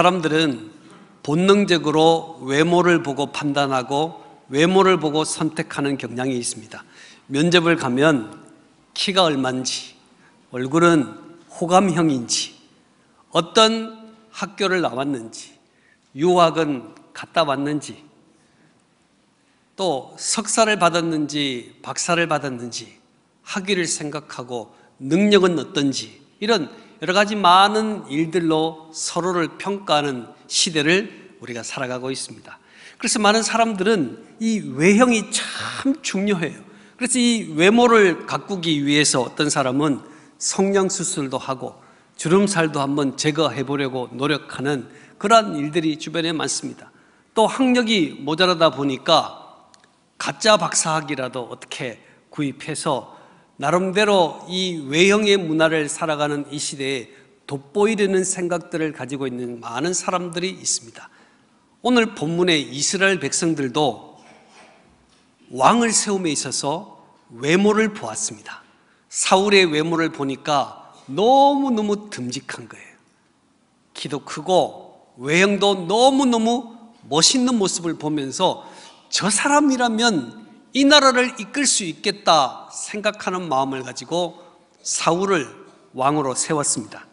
사람들은 본능적으로 외모를 보고 판단하고 외모를 보고 선택하는 경향이 있습니다. 면접을 가면 키가 얼만지, 얼굴은 호감형인지, 어떤 학교를 나왔는지, 유학은 갔다 왔는지, 또 석사를 받았는지, 박사를 받았는지, 학위를 생각하고 능력은 어떤지, 이런 여러 가지 많은 일들로 서로를 평가하는 시대를 우리가 살아가고 있습니다. 그래서 많은 사람들은 이 외형이 참 중요해요. 그래서 이 외모를 가꾸기 위해서 어떤 사람은 성형 수술도 하고 주름살도 한번 제거해 보려고 노력하는 그러 일들이 주변에 많습니다. 또 학력이 모자라다 보니까 가짜 박사학위라도 어떻게 구입해서 나름대로 이 외형의 문화를 살아가는 이 시대에 돋보이려는 생각들을 가지고 있는 많은 사람들이 있습니다. 오늘 본문의 이스라엘 백성들도 왕을 세움에 있어서 외모를 보았습니다. 사울의 외모를 보니까 너무너무 듬직한 거예요. 키도 크고 외형도 너무너무 멋있는 모습을 보면서 저 사람이라면 이 나라를 이끌 수 있겠다 생각하는 마음을 가지고 사울을 왕으로 세웠습니다.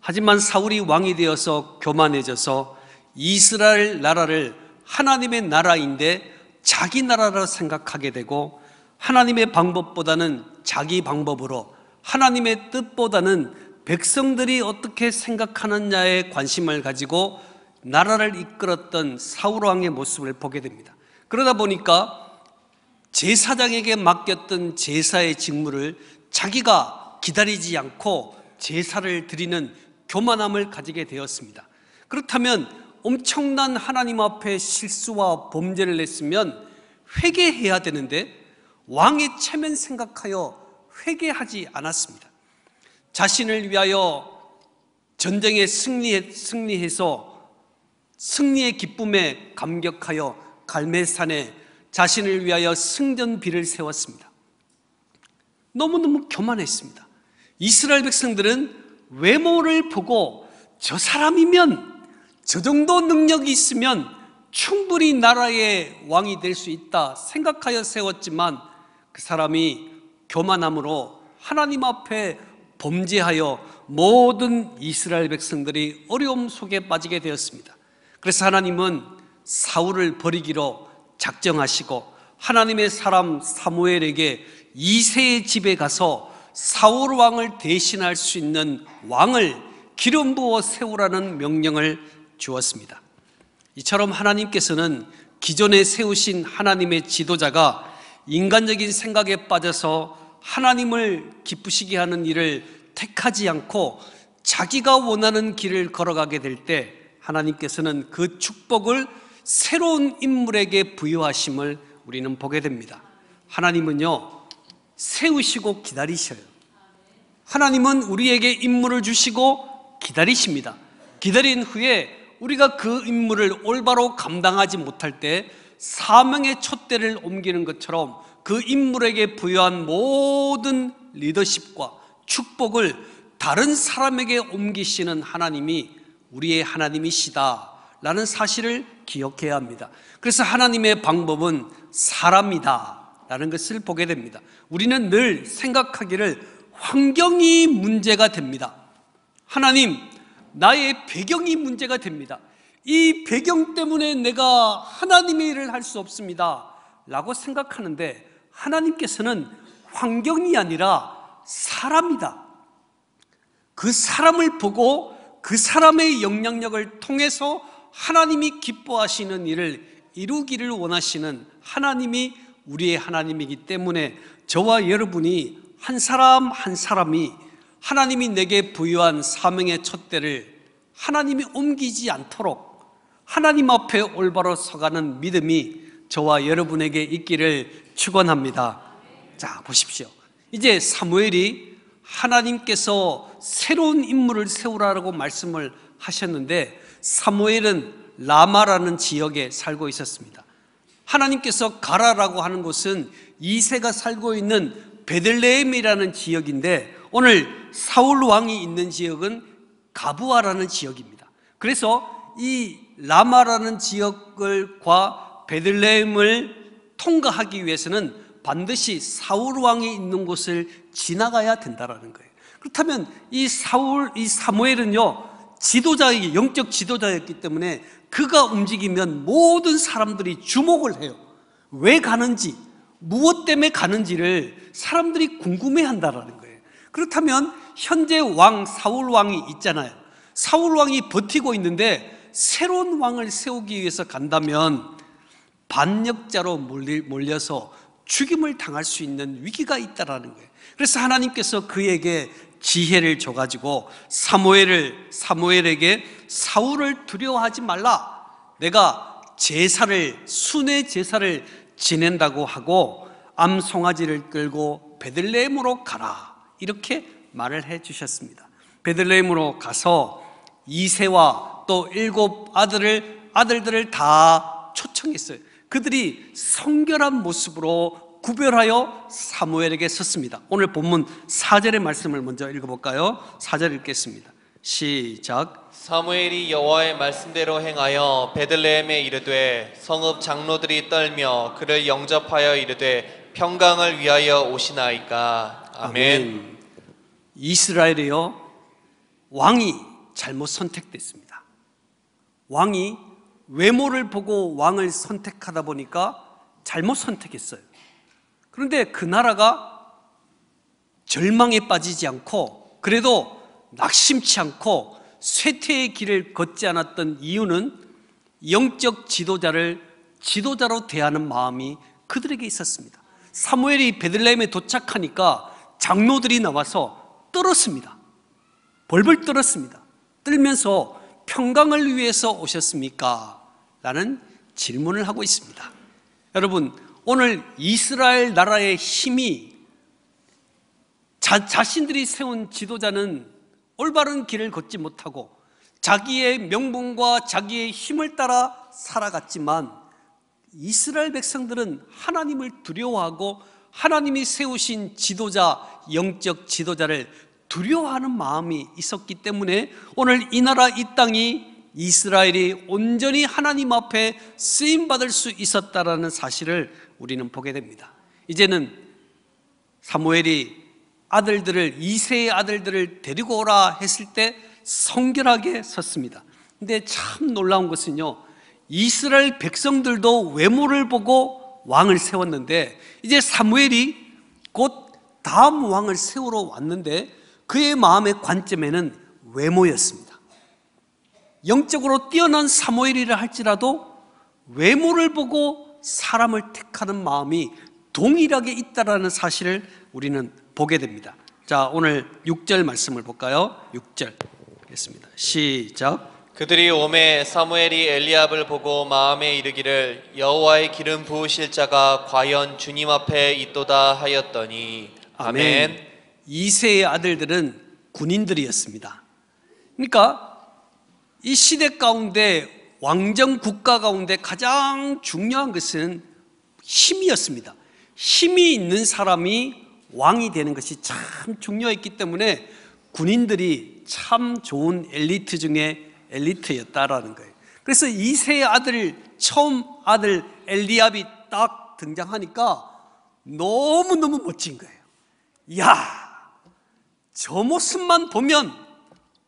하지만 사울이 왕이 되어서 교만해져서 이스라엘 나라를 하나님의 나라인데 자기 나라로 생각하게 되고 하나님의 방법보다는 자기 방법으로 하나님의 뜻보다는 백성들이 어떻게 생각하느냐에 관심을 가지고 나라를 이끌었던 사울 왕의 모습을 보게 됩니다. 그러다 보니까 제사장에게 맡겼던 제사의 직무를 자기가 기다리지 않고 제사를 드리는 교만함을 가지게 되었습니다. 그렇다면 엄청난 하나님 앞에 실수와 범죄를 했으면 회개해야 되는데 왕의 체면 생각하여 회개하지 않았습니다. 자신을 위하여 전쟁에 승리해, 승리해서 승리의 기쁨에 감격하여 갈멜산에 자신을 위하여 승전비를 세웠습니다. 너무너무 교만했습니다. 이스라엘 백성들은 외모를 보고 저 사람이면 저 정도 능력이 있으면 충분히 나라의 왕이 될 수 있다 생각하여 세웠지만 그 사람이 교만함으로 하나님 앞에 범죄하여 모든 이스라엘 백성들이 어려움 속에 빠지게 되었습니다. 그래서 하나님은 사울을 버리기로 작정하시고 하나님의 사람 사무엘에게 이세의 집에 가서 사울 왕을 대신할 수 있는 왕을 기름 부어 세우라는 명령을 주었습니다. 이처럼 하나님께서는 기존에 세우신 하나님의 지도자가 인간적인 생각에 빠져서 하나님을 기쁘시게 하는 일을 택하지 않고 자기가 원하는 길을 걸어가게 될 때 하나님께서는 그 축복을 새로운 인물에게 부여하심을 우리는 보게 됩니다. 하나님은요, 세우시고 기다리셔요. 하나님은 우리에게 임무를 주시고 기다리십니다. 기다린 후에 우리가 그 임무를 올바로 감당하지 못할 때 사명의 촛대를 옮기는 것처럼 그 인물에게 부여한 모든 리더십과 축복을 다른 사람에게 옮기시는 하나님이 우리의 하나님이시다. 라는 사실을 기억해야 합니다. 그래서 하나님의 방법은 사람이다. 라는 것을 보게 됩니다. 우리는 늘 생각하기를 환경이 문제가 됩니다. 하나님, 나의 배경이 문제가 됩니다. 이 배경 때문에 내가 하나님의 일을 할 수 없습니다. 라고 생각하는데 하나님께서는 환경이 아니라 사람이다. 그 사람을 보고 그 사람의 영향력을 통해서 하나님이 기뻐하시는 일을 이루기를 원하시는 하나님이 우리의 하나님이기 때문에 저와 여러분이 한 사람 한 사람이 하나님이 내게 부여한 사명의 첫대를 하나님이 옮기지 않도록 하나님 앞에 올바로 서가는 믿음이 저와 여러분에게 있기를 축원합니다. 자, 보십시오. 이제 사무엘이 하나님께서 새로운 인물을 세우라고 말씀을 하셨는데 사무엘은 라마라는 지역에 살고 있었습니다. 하나님께서 가라라고 하는 곳은 이세가 살고 있는 베들레헴이라는 지역인데 오늘 사울 왕이 있는 지역은 가부아라는 지역입니다. 그래서 이 라마라는 지역을과 베들레헴을 통과하기 위해서는 반드시 사울 왕이 있는 곳을 지나가야 된다라는 거예요. 그렇다면 이 사울 이 사무엘은요 지도자이 영적 지도자였기 때문에 그가 움직이면 모든 사람들이 주목을 해요. 왜 가는지, 무엇 때문에 가는지를 사람들이 궁금해 한다라는 거예요. 그렇다면 현재 왕 사울 왕이 있잖아요. 사울 왕이 버티고 있는데 새로운 왕을 세우기 위해서 간다면 반역자로 몰려서 죽임을 당할 수 있는 위기가 있다라는 거예요. 그래서 하나님께서 그에게 지혜를 줘가지고 사무엘을 사무엘에게 사울을 두려워하지 말라. 내가 제사를 순회 제사를 지낸다고 하고 암 송아지를 끌고 베들레헴으로 가라. 이렇게 말을 해 주셨습니다. 베들레헴으로 가서 이세와 또 일곱 아들을 아들들을 다 초청했어요. 그들이 성결한 모습으로 구별하여 사무엘에게 썼습니다. 오늘 본문 4절의 말씀을 먼저 읽어볼까요? 4절 읽겠습니다. 시작. 사무엘이 여호와의 말씀대로 행하여 베들레헴에 이르되 성읍 장로들이 떨며 그를 영접하여 이르되 평강을 위하여 오시나이까. 아멘. 아멘. 이스라엘이요 왕이 잘못 선택됐습니다. 왕이 외모를 보고 왕을 선택하다 보니까 잘못 선택했어요. 그런데 그 나라가 절망에 빠지지 않고 그래도 낙심치 않고 쇠퇴의 길을 걷지 않았던 이유는 영적 지도자를 지도자로 대하는 마음이 그들에게 있었습니다. 사무엘이 베들레헴에 도착하니까 장로들이 나와서 떨었습니다. 벌벌 떨었습니다. 떨면서 평강을 위해서 오셨습니까? 라는 질문을 하고 있습니다. 여러분, 오늘 이스라엘 나라의 힘이 자, 자신들이 세운 지도자는 올바른 길을 걷지 못하고 자기의 명분과 자기의 힘을 따라 살아갔지만 이스라엘 백성들은 하나님을 두려워하고 하나님이 세우신 지도자, 영적 지도자를 두려워하는 마음이 있었기 때문에 오늘 이 나라 이 땅이 이스라엘이 온전히 하나님 앞에 쓰임 받을 수 있었다라는 사실을 우리는 보게 됩니다. 이제는 사무엘이 아들들을 이세의 아들들을 데리고 오라 했을 때 성결하게 섰습니다. 근데 참 놀라운 것은요. 이스라엘 백성들도 외모를 보고 왕을 세웠는데 이제 사무엘이 곧 다음 왕을 세우러 왔는데 그의 마음의 관점에는 외모였습니다. 영적으로 뛰어난 사무엘이라 할지라도 외모를 보고 사람을 택하는 마음이 동일하게 있다라는 사실을 우리는 보게 됩니다. 자, 오늘 6절 말씀을 볼까요? 6절. 겠습니다. 시작. 그들이 오매 사무엘이 엘리압을 보고 마음에 이르기를 여호와의 기름 부으실 자가 과연 주님 앞에 있도다 하였더니 아멘. 이세의 아들들은 군인들이었습니다. 그러니까 이 시대 가운데 왕정 국가 가운데 가장 중요한 것은 힘이었습니다. 힘이 있는 사람이 왕이 되는 것이 참 중요했기 때문에 군인들이 참 좋은 엘리트 중에 엘리트였다라는 거예요. 그래서 이세의 아들 처음 아들 엘리압이 딱 등장하니까 너무너무 멋진 거예요. 야, 저 모습만 보면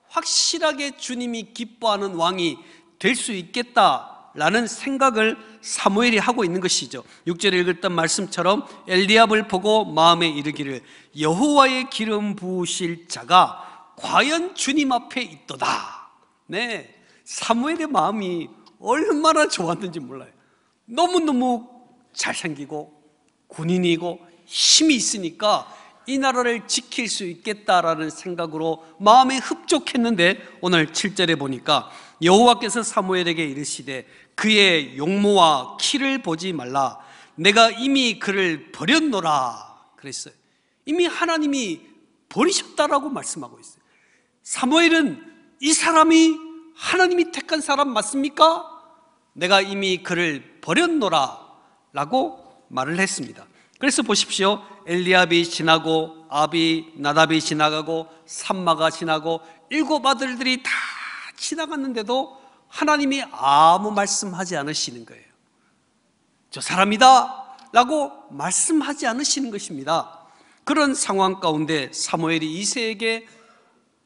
확실하게 주님이 기뻐하는 왕이 될수 있겠다라는 생각을 사무엘이 하고 있는 것이죠. 6절에 읽었던 말씀처럼 엘리압을 보고 마음에 이르기를 여호와의 기름 부으실 자가 과연 주님 앞에 있도다. 네. 사무엘의 마음이 얼마나 좋았는지 몰라요. 너무너무 잘생기고 군인이고 힘이 있으니까 이 나라를 지킬 수 있겠다라는 생각으로 마음에 흡족했는데 오늘 7절에 보니까 여호와께서 사무엘에게 이르시되 그의 용모와 키를 보지 말라 내가 이미 그를 버렸노라 그랬어요 이미 하나님이 버리셨다라고 말씀하고 있어요 사무엘은 이 사람이 하나님이 택한 사람 맞습니까? 내가 이미 그를 버렸노라 라고 말을 했습니다 그래서 보십시오 엘리압이 지나고 아비 나답이 지나가고 산마가 지나고 일곱 아들들이 다 지나갔는데도 하나님이 아무 말씀하지 않으시는 거예요. 저 사람이다 라고 말씀하지 않으시는 것입니다. 그런 상황 가운데 사무엘이 이세에게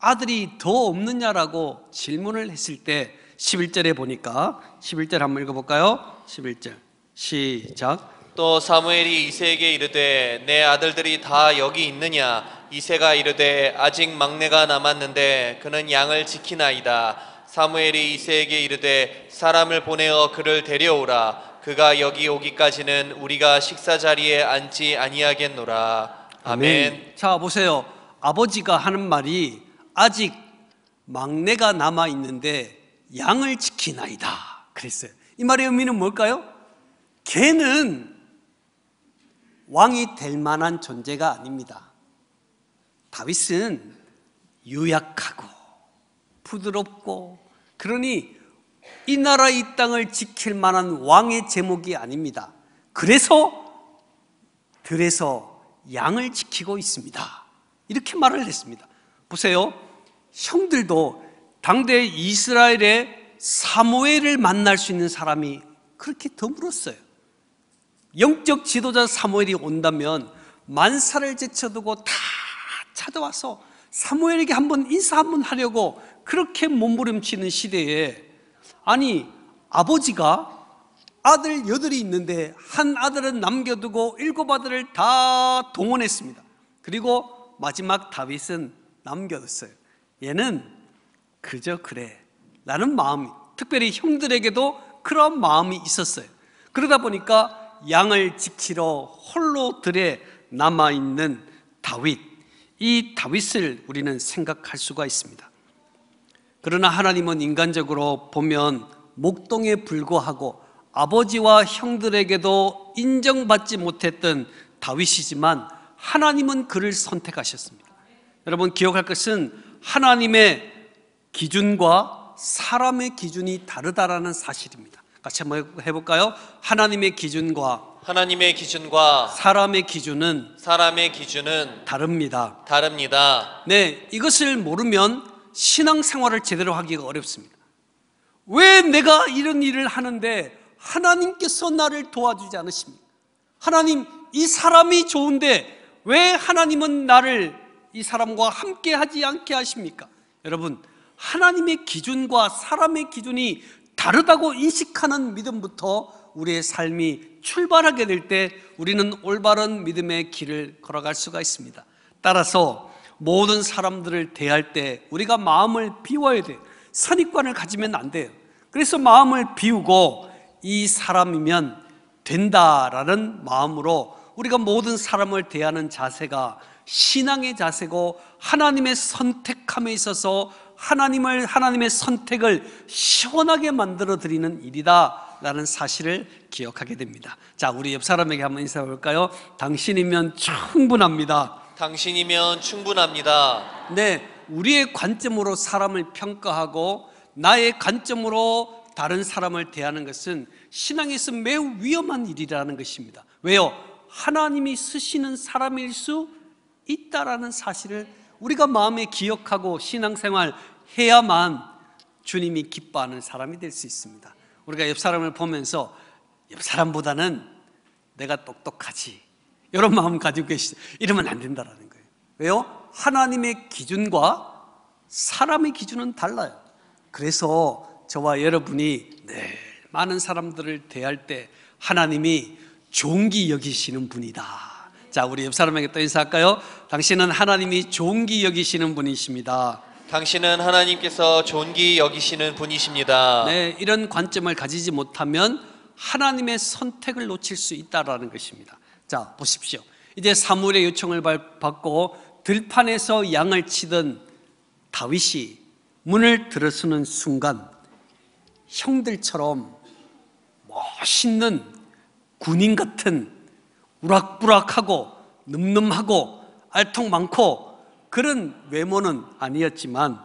아들이 더 없느냐라고 질문을 했을 때 11절에 보니까 11절 한번 읽어볼까요? 11절 시작 또 사무엘이 이세에게 이르되 내 아들들이 다 여기 있느냐 이세가 이르되 아직 막내가 남았는데 그는 양을 지키나이다 사무엘이 이세에게 이르되 사람을 보내어 그를 데려오라 그가 여기 오기까지는 우리가 식사 자리에 앉지 아니하겠노라 아멘. 자 보세요 아버지가 하는 말이 아직 막내가 남아 있는데 양을 지키나이다 그랬어요 이 말의 의미는 뭘까요? 개는 왕이 될 만한 존재가 아닙니다. 다윗은 유약하고 부드럽고 그러니 이 나라 이 땅을 지킬 만한 왕의 제목이 아닙니다. 그래서 들에서 양을 지키고 있습니다. 이렇게 말을 했습니다. 보세요. 형들도 당대 이스라엘의 사무엘을 만날 수 있는 사람이 그렇게 드물었어요. 영적 지도자 사무엘이 온다면 만사를 제쳐두고 다 찾아와서 사무엘에게 한번 인사 한번 하려고 그렇게 몸부림치는 시대에 아니 아버지가 아들 여덟이 있는데 한 아들은 남겨두고 일곱 아들을 다 동원했습니다. 그리고 마지막 다윗은 남겨뒀어요. 얘는 그저 그래 라는 마음이 특별히 형들에게도 그런 마음이 있었어요. 그러다 보니까 양을 지키러 홀로 들에 남아 있는 다윗. 이 다윗을 우리는 생각할 수가 있습니다. 그러나 하나님은 인간적으로 보면 목동에 불과하고 아버지와 형들에게도 인정받지 못했던 다윗이지만 하나님은 그를 선택하셨습니다. 여러분 기억할 것은 하나님의 기준과 사람의 기준이 다르다라는 사실입니다. 같이 한번 해볼까요? 하나님의 기준과 하나님의 기준과 사람의 기준은 사람의 기준은 다릅니다. 다릅니다. 네, 이것을 모르면 신앙생활을 제대로 하기가 어렵습니다. 왜 내가 이런 일을 하는데 하나님께서 나를 도와주지 않으십니까? 하나님, 이 사람이 좋은데 왜 하나님은 나를 이 사람과 함께 하지 않게 하십니까? 여러분, 하나님의 기준과 사람의 기준이 다르다고 인식하는 믿음부터 우리의 삶이 출발하게 될 때 우리는 올바른 믿음의 길을 걸어갈 수가 있습니다. 따라서 모든 사람들을 대할 때 우리가 마음을 비워야 돼 선입관을 가지면 안 돼요. 그래서 마음을 비우고 이 사람이면 된다라는 마음으로 우리가 모든 사람을 대하는 자세가 신앙의 자세고 하나님의 선택함에 있어서 하나님을 하나님의 선택을 시원하게 만들어 드리는 일이다라는 사실을 기억하게 됩니다. 자, 우리 옆 사람에게 한번 인사해 볼까요? 당신이면 충분합니다. 당신이면 충분합니다. 네, 우리의 관점으로 사람을 평가하고 나의 관점으로 다른 사람을 대하는 것은 신앙에서 매우 위험한 일이라는 것입니다. 왜요? 하나님이 쓰시는 사람일 수 있다라는 사실을 우리가 마음에 기억하고 신앙생활 해야만 주님이 기뻐하는 사람이 될 수 있습니다. 우리가 옆 사람을 보면서 옆 사람보다는 내가 똑똑하지. 이런 마음 가지고 계시죠. 이러면 안 된다라는 거예요. 왜요? 하나님의 기준과 사람의 기준은 달라요. 그래서 저와 여러분이 네, 많은 사람들을 대할 때 하나님이 종기 여기시는 분이다. 자, 우리 옆사람에게 또 인사할까요? 당신은 하나님이 존귀 여기시는 분이십니다. 당신은 하나님께서 존귀 여기시는 분이십니다. 네, 이런 관점을 가지지 못하면 하나님의 선택을 놓칠 수 있다라는 것입니다. 자, 보십시오. 이제 사무엘의 요청을 받고 들판에서 양을 치던 다윗이 문을 들어서는 순간 형들처럼 멋있는 군인 같은 우락부락하고 늠름하고 알통 많고 그런 외모는 아니었지만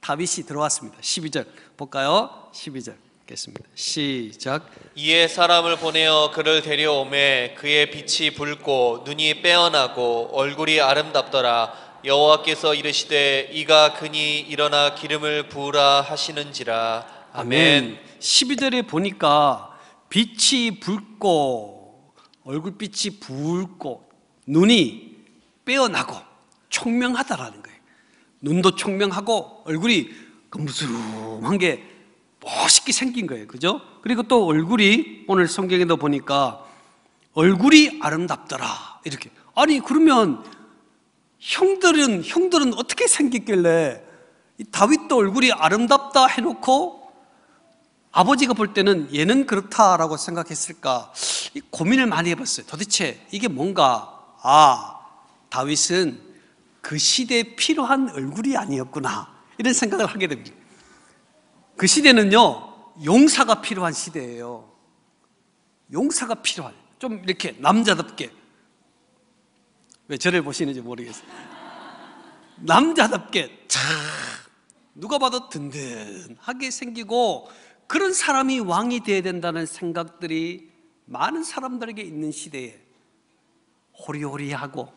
다윗이 들어왔습니다. 12절 볼까요? 12절 겠습니다. 시작. 이에 사람을 보내어 그를 데려오매 그의 빛이 붉고 눈이 빼어나고 얼굴이 아름답더라. 여호와께서 이르시되 이가 그니 일어나 기름을 부으라 하시는지라. 아멘. 아멘. 12절에 보니까 빛이 붉고 얼굴빛이 붉고 눈이 빼어나고 총명하다라는 거예요. 눈도 총명하고 얼굴이 검수름한 게 멋있게 생긴 거예요. 그죠? 그리고 또 얼굴이 오늘 성경에도 보니까 얼굴이 아름답더라. 이렇게. 아니, 그러면 형들은, 형들은 어떻게 생겼길래 다윗도 얼굴이 아름답다 해놓고 아버지가 볼 때는 얘는 그렇다라고 생각했을까? 고민을 많이 해봤어요. 도대체 이게 뭔가, 아, 다윗은 그 시대에 필요한 얼굴이 아니었구나. 이런 생각을 하게 됩니다. 그 시대는요, 용사가 필요한 시대예요. 용사가 필요한. 좀 이렇게 남자답게. 왜 저를 보시는지 모르겠어요. 남자답게 착 누가 봐도 든든하게 생기고 그런 사람이 왕이 되어야 된다는 생각들이 많은 사람들에게 있는 시대에 호리호리하고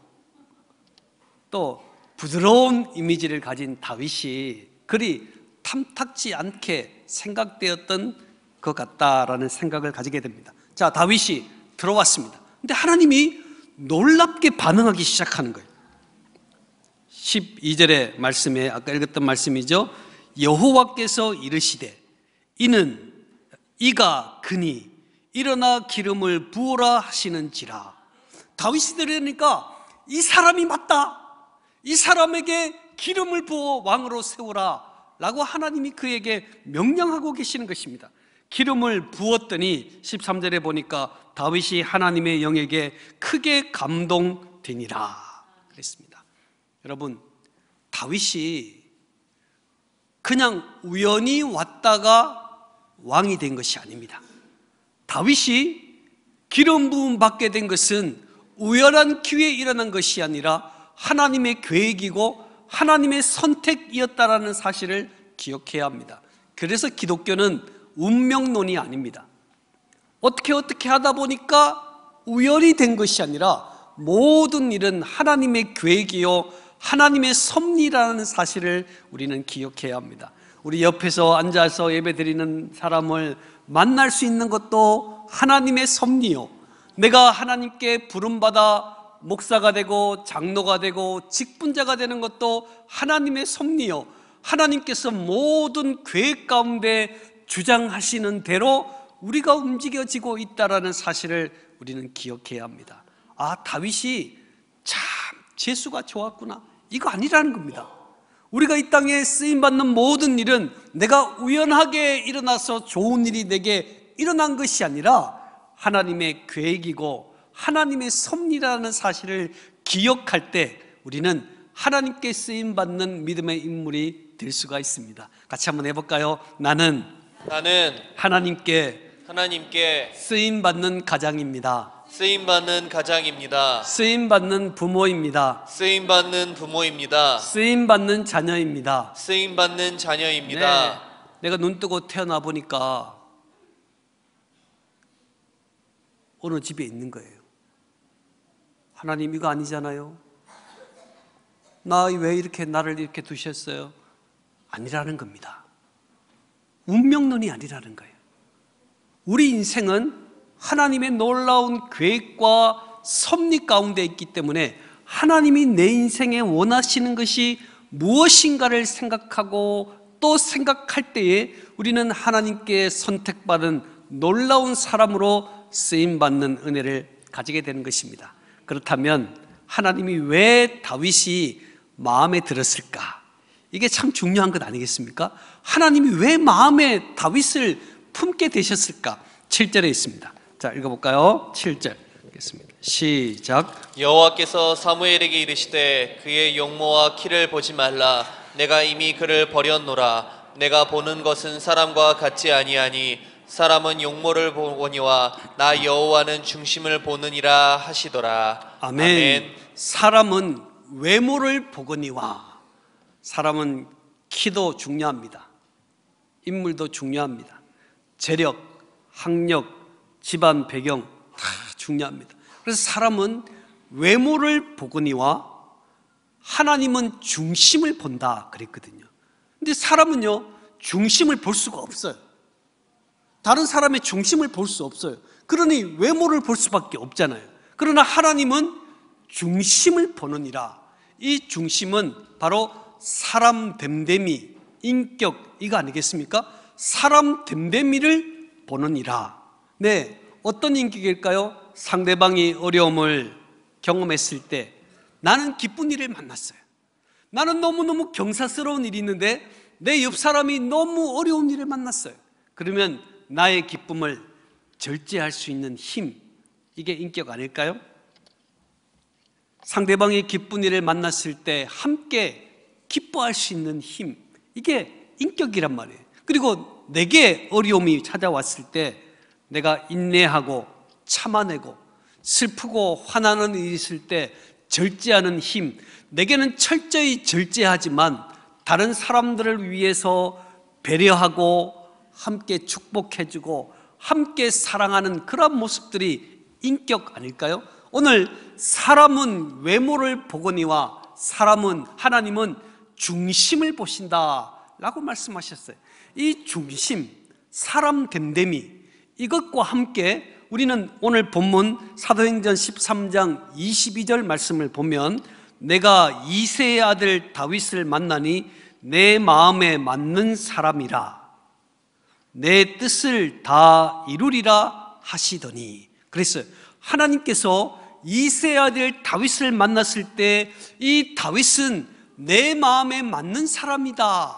또 부드러운 이미지를 가진 다윗이 그리 탐탁지 않게 생각되었던 것 같다라는 생각을 가지게 됩니다. 자, 다윗이 들어왔습니다. 그런데 하나님이 놀랍게 반응하기 시작하는 거예요. 12절의 말씀에 아까 읽었던 말씀이죠. 여호와께서 이르시되 이는 이가 그니 일어나 기름을 부어라 하시는지라 다윗이 들으니까 이 사람이 맞다 이 사람에게 기름을 부어 왕으로 세우라 라고 하나님이 그에게 명령하고 계시는 것입니다 기름을 부었더니 13절에 보니까 다윗이 하나님의 영에게 크게 감동되니라 그랬습니다 여러분 다윗이 그냥 우연히 왔다가 왕이 된 것이 아닙니다. 다윗이 기름 부음 받게 된 것은 우연한 기회에 일어난 것이 아니라 하나님의 계획이고 하나님의 선택이었다라는 사실을 기억해야 합니다. 그래서 기독교는 운명론이 아닙니다. 어떻게 어떻게 하다 보니까 우연이 된 것이 아니라 모든 일은 하나님의 계획이요 하나님의 섭리라는 사실을 우리는 기억해야 합니다. 우리 옆에서 앉아서 예배 드리는 사람을 만날 수 있는 것도 하나님의 섭리요. 내가 하나님께 부름받아 목사가 되고 장로가 되고 직분자가 되는 것도 하나님의 섭리요. 하나님께서 모든 계획 가운데 주장하시는 대로 우리가 움직여지고 있다라는 사실을 우리는 기억해야 합니다. 아, 다윗이 참 재수가 좋았구나. 이거 아니라는 겁니다. 우리가 이 땅에 쓰임받는 모든 일은 내가 우연하게 일어나서 좋은 일이 내게 일어난 것이 아니라 하나님의 계획이고 하나님의 섭리라는 사실을 기억할 때 우리는 하나님께 쓰임받는 믿음의 인물이 될 수가 있습니다. 같이 한번 해볼까요? 나는, 나는 하나님께, 하나님께 쓰임받는 가장입니다. 쓰임 받는 가장입니다. 쓰임 받는 부모입니다. 쓰임 받는 부모입니다. 쓰임 받는 자녀입니다. 쓰임 받는 자녀입니다. 네, 내가 눈 뜨고 태어나 보니까 어느 집에 있는 거예요. 하나님 이거 아니잖아요. 나 왜 이렇게 나를 이렇게 두셨어요? 아니라는 겁니다. 운명론이 아니라는 거예요. 우리 인생은 하나님의 놀라운 계획과 섭리 가운데 있기 때문에 하나님이 내 인생에 원하시는 것이 무엇인가를 생각하고 또 생각할 때에 우리는 하나님께 선택받은 놀라운 사람으로 쓰임받는 은혜를 가지게 되는 것입니다 그렇다면 하나님이 왜 다윗이 마음에 들었을까? 이게 참 중요한 것 아니겠습니까? 하나님이 왜 마음에 다윗을 품게 되셨을까? 7절에 있습니다 자, 읽어볼까요? 7절. 읽겠습니다. 시작. 여호와께서 사무엘에게 이르시되 그의 용모와 키를 보지 말라. 내가 이미 그를 버렸노라. 내가 보는 것은 사람과 같지 아니하니 사람은 용모를 보니와나 여호와는 중심을 보느니라 하시더라. 아멘. 아멘. 사람은 외모를 보거니와 사람은 키도 중요합니다. 인물도 중요합니다. 재력, 학력, 집안 배경 다 중요합니다. 그래서 사람은 외모를 보거니와 하나님은 중심을 본다 그랬거든요. 근데 사람은요, 중심을 볼 수가 없어요. 다른 사람의 중심을 볼 수 없어요. 그러니 외모를 볼 수밖에 없잖아요. 그러나 하나님은 중심을 보느니라. 이 중심은 바로 사람 됨됨이, 인격, 이거 아니겠습니까? 사람 됨됨이를 보느니라. 네, 어떤 인격일까요? 상대방이 어려움을 경험했을 때 나는 기쁜 일을 만났어요. 나는 너무너무 경사스러운 일이 있는데 내 옆 사람이 너무 어려운 일을 만났어요. 그러면 나의 기쁨을 절제할 수 있는 힘, 이게 인격 아닐까요? 상대방이 기쁜 일을 만났을 때 함께 기뻐할 수 있는 힘, 이게 인격이란 말이에요. 그리고 내게 어려움이 찾아왔을 때 내가 인내하고 참아내고 슬프고 화나는 일이 있을 때 절제하는 힘, 내게는 철저히 절제하지만 다른 사람들을 위해서 배려하고 함께 축복해주고 함께 사랑하는 그런 모습들이 인격 아닐까요? 오늘 사람은 외모를 보거니와 사람은 하나님은 중심을 보신다 라고 말씀하셨어요 이 중심, 사람 됨됨이 이것과 함께 우리는 오늘 본문 사도행전 13장 22절 말씀을 보면 내가 이세의 아들 다윗을 만나니 내 마음에 맞는 사람이라 내 뜻을 다 이루리라 하시더니 그래서 하나님께서 이세의 아들 다윗을 만났을 때 이 다윗은 내 마음에 맞는 사람이다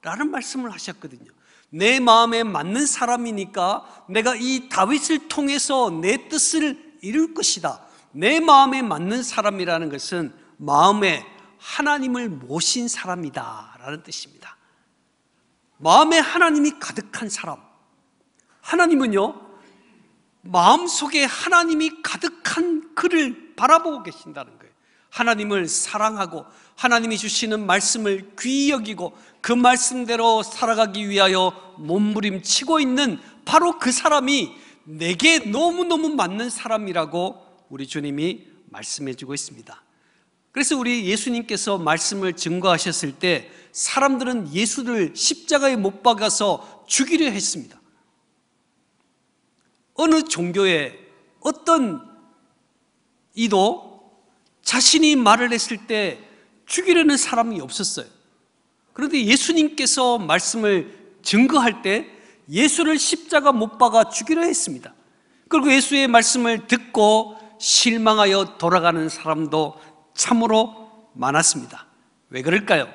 라는 말씀을 하셨거든요 내 마음에 맞는 사람이니까 내가 이 다윗을 통해서 내 뜻을 이룰 것이다. 내 마음에 맞는 사람이라는 것은 마음에 하나님을 모신 사람이다. 라는 뜻입니다. 마음에 하나님이 가득한 사람. 하나님은요, 마음속에 하나님이 가득한 그를 바라보고 계신다는 거 하나님을 사랑하고 하나님이 주시는 말씀을 귀히 여기고 그 말씀대로 살아가기 위하여 몸부림치고 있는 바로 그 사람이 내게 너무너무 맞는 사람이라고 우리 주님이 말씀해 주고 있습니다. 그래서 우리 예수님께서 말씀을 증거하셨을 때 사람들은 예수를 십자가에 못 박아서 죽이려 했습니다. 어느 종교에 어떤 이도 자신이 말을 했을 때 죽이려는 사람이 없었어요. 그런데 예수님께서 말씀을 증거할 때 예수를 십자가 못 박아 죽이려 했습니다. 그리고 예수의 말씀을 듣고 실망하여 돌아가는 사람도 참으로 많았습니다. 왜 그럴까요?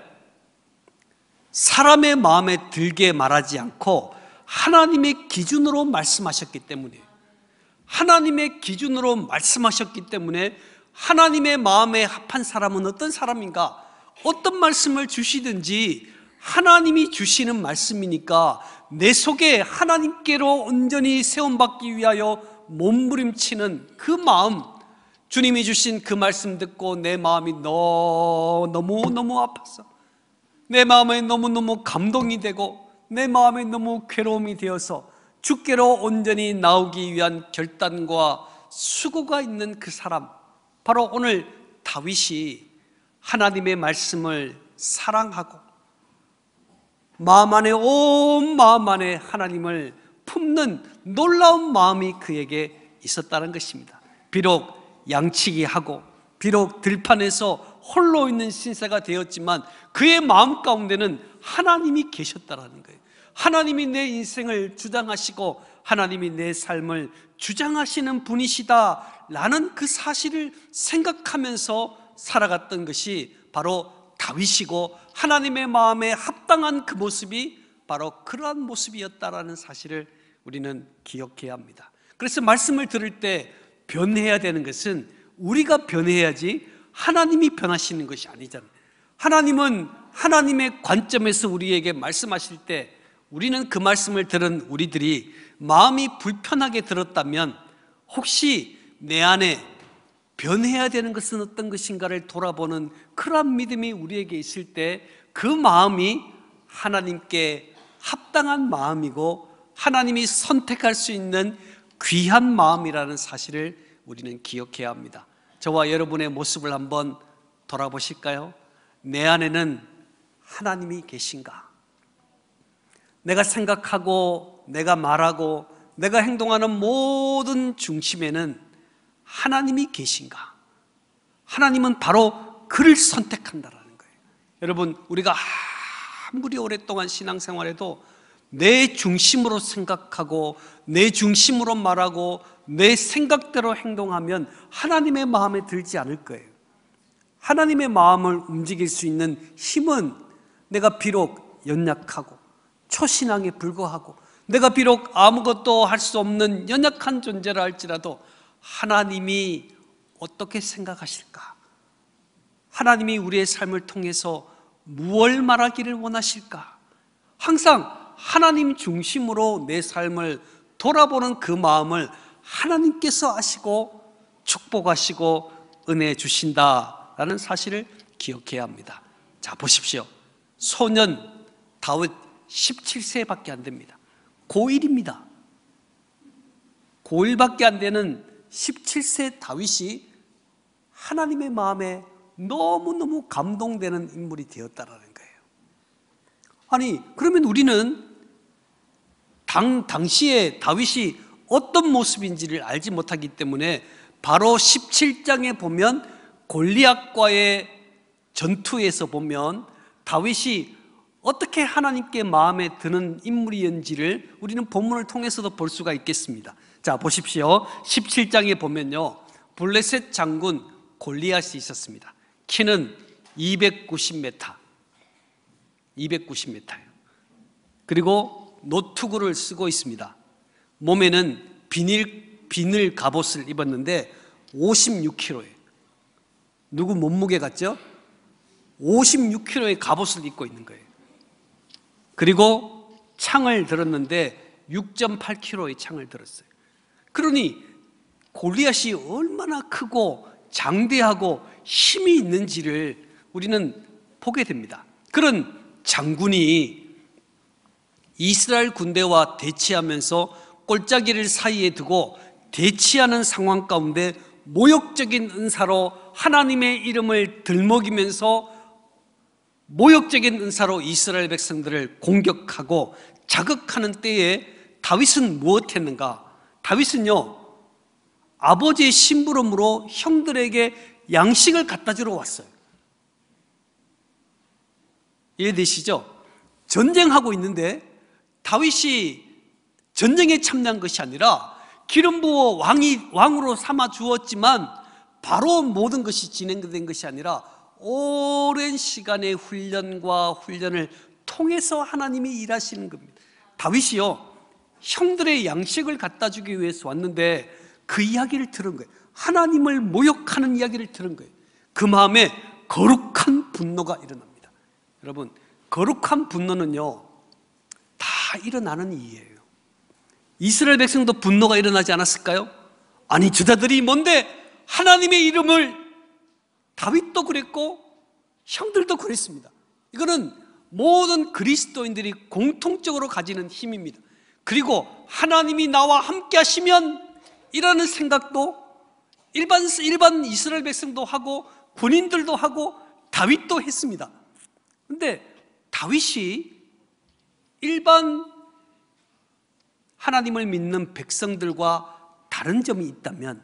사람의 마음에 들게 말하지 않고 하나님의 기준으로 말씀하셨기 때문에 하나님의 기준으로 말씀하셨기 때문에 하나님의 마음에 합한 사람은 어떤 사람인가? 어떤 말씀을 주시든지 하나님이 주시는 말씀이니까 내 속에 하나님께로 온전히 세움받기 위하여 몸부림치는 그 마음 주님이 주신 그 말씀 듣고 내 마음이 너무너무 아팠어 내 마음에 너무너무 감동이 되고 내 마음에 너무 괴로움이 되어서 주께로 온전히 나오기 위한 결단과 수고가 있는 그 사람 바로 오늘 다윗이 하나님의 말씀을 사랑하고 마음 안에 온 마음 안에 하나님을 품는 놀라운 마음이 그에게 있었다는 것입니다. 비록 양치기하고 비록 들판에서 홀로 있는 신세가 되었지만 그의 마음 가운데는 하나님이 계셨다라는 거예요. 하나님이 내 인생을 주장하시고 하나님이 내 삶을 주장하시는 분이시다라는 그 사실을 생각하면서 살아갔던 것이 바로 다윗이고 하나님의 마음에 합당한 그 모습이 바로 그러한 모습이었다라는 사실을 우리는 기억해야 합니다. 그래서 말씀을 들을 때 변해야 되는 것은 우리가 변해야지 하나님이 변하시는 것이 아니잖아요. 하나님은 하나님의 관점에서 우리에게 말씀하실 때 우리는 그 말씀을 들은 우리들이 마음이 불편하게 들었다면 혹시 내 안에 변해야 되는 것은 어떤 것인가를 돌아보는 그러 믿음이 우리에게 있을 때 그 마음이 하나님께 합당한 마음이고 하나님이 선택할 수 있는 귀한 마음이라는 사실을 우리는 기억해야 합니다. 저와 여러분의 모습을 한번 돌아보실까요? 내 안에는 하나님이 계신가? 내가 생각하고 내가 말하고 내가 행동하는 모든 중심에는 하나님이 계신가? 하나님은 바로 그를 선택한다라는 거예요. 여러분, 우리가 아무리 오랫동안 신앙생활해도 내 중심으로 생각하고 내 중심으로 말하고 내 생각대로 행동하면 하나님의 마음에 들지 않을 거예요. 하나님의 마음을 움직일 수 있는 힘은 내가 비록 연약하고 초신앙에 불과하고 내가 비록 아무것도 할 수 없는 연약한 존재라 할지라도 하나님이 어떻게 생각하실까? 하나님이 우리의 삶을 통해서 무엇 말하기를 원하실까? 항상 하나님 중심으로 내 삶을 돌아보는 그 마음을 하나님께서 아시고 축복하시고 은혜 주신다라는 사실을 기억해야 합니다. 자, 보십시오. 소년 다윗 17세밖에 안 됩니다. 고1입니다. 고1밖에 안 되는 17세 다윗이 하나님의 마음에 너무너무 감동되는 인물이 되었다라는 거예요. 아니, 그러면 우리는 당, 당시에 다윗이 어떤 모습인지를 알지 못하기 때문에 바로 17장에 보면 골리앗과의 전투에서 보면 다윗이 어떻게 하나님께 마음에 드는 인물이었는지를 우리는 본문을 통해서도 볼 수가 있겠습니다. 자, 보십시오. 17장에 보면요. 블레셋 장군 골리앗이 있었습니다. 키는 290m. 290m예요. 그리고 노투구를 쓰고 있습니다. 몸에는 비닐 비닐 갑옷을 입었는데 56kg예요. 누구 몸무게 같죠? 56kg의 갑옷을 입고 있는 거예요. 그리고 창을 들었는데 6.8kg의 창을 들었어요. 그러니 골리앗이 얼마나 크고 장대하고 힘이 있는지를 우리는 보게 됩니다. 그런 장군이 이스라엘 군대와 대치하면서 꼴짜기를 사이에 두고 대치하는 상황 가운데 모욕적인 은사로 하나님의 이름을 들먹이면서 모욕적인 은사로 이스라엘 백성들을 공격하고 자극하는 때에 다윗은 무엇했는가? 다윗은요 아버지의 심부름으로 형들에게 양식을 갖다 주러 왔어요 이해되시죠? 전쟁하고 있는데 다윗이 전쟁에 참여한 것이 아니라 기름 부어 왕이 왕으로 삼아 주었지만 바로 모든 것이 진행된 것이 아니라 오랜 시간의 훈련과 훈련을 통해서 하나님이 일하시는 겁니다. 다윗이요. 형들의 양식을 갖다 주기 위해서 왔는데 그 이야기를 들은 거예요. 하나님을 모욕하는 이야기를 들은 거예요. 그 마음에 거룩한 분노가 일어납니다. 여러분, 거룩한 분노는요. 다 일어나는 이에요. 이스라엘 백성도 분노가 일어나지 않았을까요? 아니, 저자들이 뭔데 하나님의 이름을 다윗도 그랬고 형들도 그랬습니다. 이거는 모든 그리스도인들이 공통적으로 가지는 힘입니다. 그리고 하나님이 나와 함께 하시면 이라는 생각도 일반 일반 이스라엘 백성도 하고 군인들도 하고 다윗도 했습니다. 근데 다윗이 일반 하나님을 믿는 백성들과 다른 점이 있다면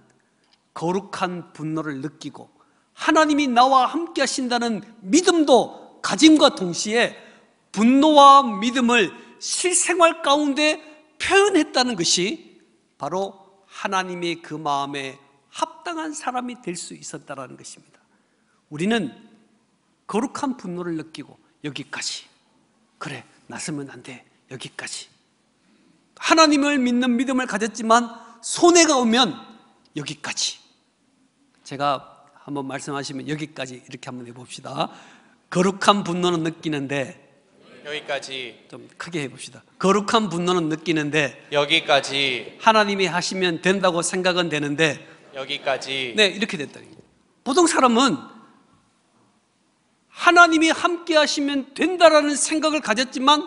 거룩한 분노를 느끼고 하나님이 나와 함께 하신다는 믿음도 가짐과 동시에 분노와 믿음을 실생활 가운데 표현했다는 것이 바로 하나님의 그 마음에 합당한 사람이 될 수있었다는 것입니다. 우리는 거룩한 분노를 느끼고 여기까지. 그래, 나서면 안 돼. 여기까지. 하나님을 믿는 믿음을 가졌지만 손해가 오면 여기까지. 제가 한번 말씀하시면 여기까지 이렇게 한번 해봅시다. 거룩한 분노는 느끼는데 여기까지 좀 크게 해봅시다. 거룩한 분노는 느끼는데 여기까지 하나님이 하시면 된다고 생각은 되는데 여기까지 네 이렇게 됐다. 보통 사람은 하나님이 함께 하시면 된다라는 생각을 가졌지만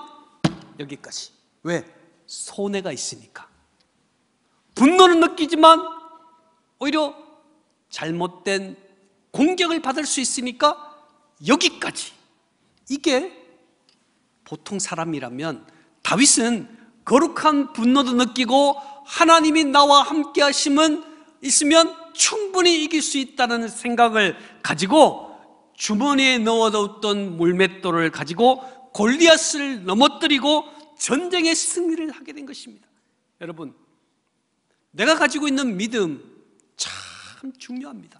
여기까지 왜 손해가 있으니까 분노는 느끼지만 오히려 잘못된 공격을 받을 수 있으니까 여기까지. 이게 보통 사람이라면 다윗은 거룩한 분노도 느끼고 하나님이 나와 함께 하심은 있으면 충분히 이길 수 있다는 생각을 가지고 주머니에 넣어뒀던 물맷돌을 가지고 골리앗을 넘어뜨리고 전쟁의 승리를 하게 된 것입니다. 여러분, 내가 가지고 있는 믿음 참 중요합니다.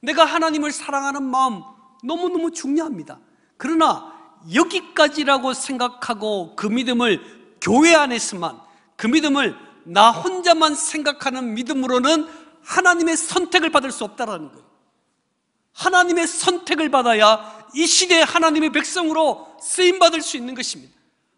내가 하나님을 사랑하는 마음 너무너무 중요합니다. 그러나 여기까지라고 생각하고 그 믿음을 교회 안에서만 그 믿음을 나 혼자만 생각하는 믿음으로는 하나님의 선택을 받을 수 없다라는 거예요. 하나님의 선택을 받아야 이 시대에 하나님의 백성으로 쓰임 받을 수 있는 것입니다.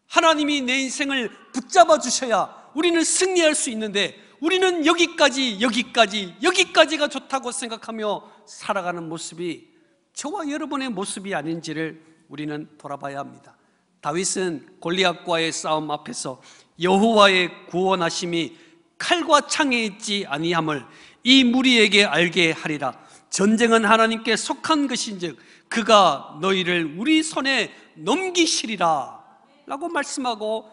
하나님이 내 인생을 붙잡아 주셔야 우리는 승리할 수 있는데 우리는 여기까지, 여기까지, 여기까지가 좋다고 생각하며 살아가는 모습이 저와 여러분의 모습이 아닌지를 우리는 돌아봐야 합니다. 다윗은 골리앗과의 싸움 앞에서 여호와의 구원하심이 칼과 창에 있지 아니함을 이 무리에게 알게 하리라. 전쟁은 하나님께 속한 것인즉 그가 너희를 우리 손에 넘기시리라 라고 말씀하고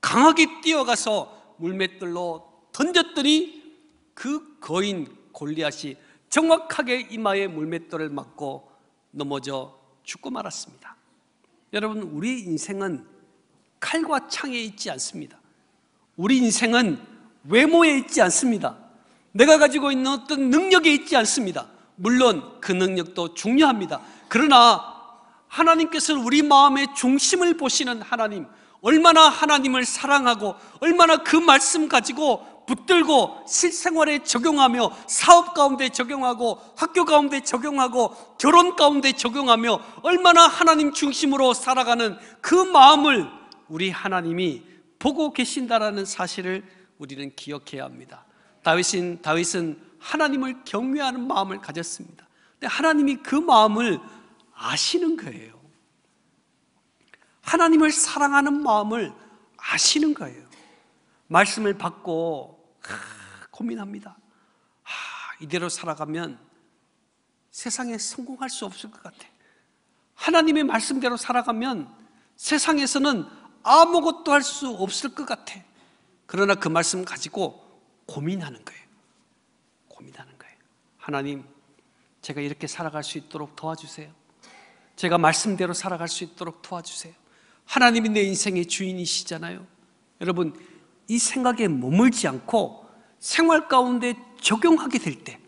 강하게 뛰어가서 물맷들로 던졌더니 그 거인 골리앗이 정확하게 이마에 물맷돌을 맞고 넘어져 죽고 말았습니다. 여러분, 우리 인생은 칼과 창에 있지 않습니다. 우리 인생은 외모에 있지 않습니다. 내가 가지고 있는 어떤 능력에 있지 않습니다. 물론 그 능력도 중요합니다. 그러나 하나님께서는 우리 마음의 중심을 보시는 하나님, 얼마나 하나님을 사랑하고 얼마나 그 말씀 가지고 붙들고 실생활에 적용하며 사업 가운데 적용하고 학교 가운데 적용하고 결혼 가운데 적용하며 얼마나 하나님 중심으로 살아가는 그 마음을 우리 하나님이 보고 계신다라는 사실을 우리는 기억해야 합니다. 다윗은 다윗은 하나님을 경외하는 마음을 가졌습니다. 근데 하나님이 그 마음을 아시는 거예요. 하나님을 사랑하는 마음을 아시는 거예요. 말씀을 받고 고민합니다. 아, 이대로 살아가면 세상에 성공할 수 없을 것 같아. 하나님의 말씀대로 살아가면 세상에서는 아무것도 할 수 없을 것 같아. 그러나 그 말씀 가지고 고민하는 거예요. 고민하는 거예요. 하나님, 제가 이렇게 살아갈 수 있도록 도와주세요. 제가 말씀대로 살아갈 수 있도록 도와주세요. 하나님이 내 인생의 주인이시잖아요. 여러분, 이 생각에 머물지 않고 생활 가운데 적용하게 될 때,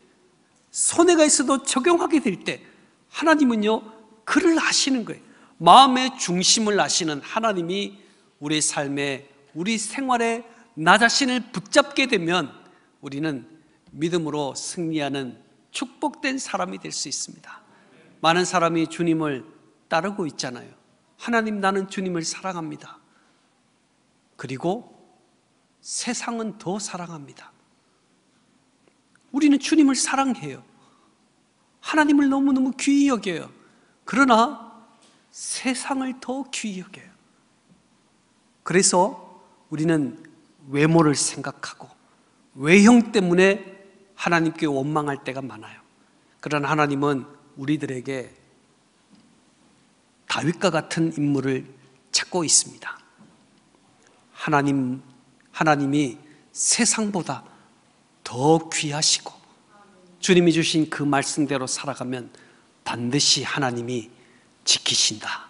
손해가 있어도 적용하게 될 때, 하나님은요, 그를 아시는 거예요. 마음의 중심을 아시는 하나님이 우리 삶에, 우리 생활에 나 자신을 붙잡게 되면 우리는 믿음으로 승리하는 축복된 사람이 될 수 있습니다. 많은 사람이 주님을 따르고 있잖아요. 하나님, 나는 주님을 사랑합니다. 그리고 세상은 더 사랑합니다. 우리는 주님을 사랑해요. 하나님을 너무너무 귀히 여겨요. 그러나 세상을 더 귀히 여겨요. 그래서 우리는 외모를 생각하고 외형 때문에 하나님께 원망할 때가 많아요. 그러나 하나님은 우리들에게 다윗과 같은 인물을 찾고 있습니다. 하나님 하나님이 세상보다 더 귀하시고 주님이 주신 그 말씀대로 살아가면 반드시 하나님이 지키신다.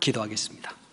기도하겠습니다.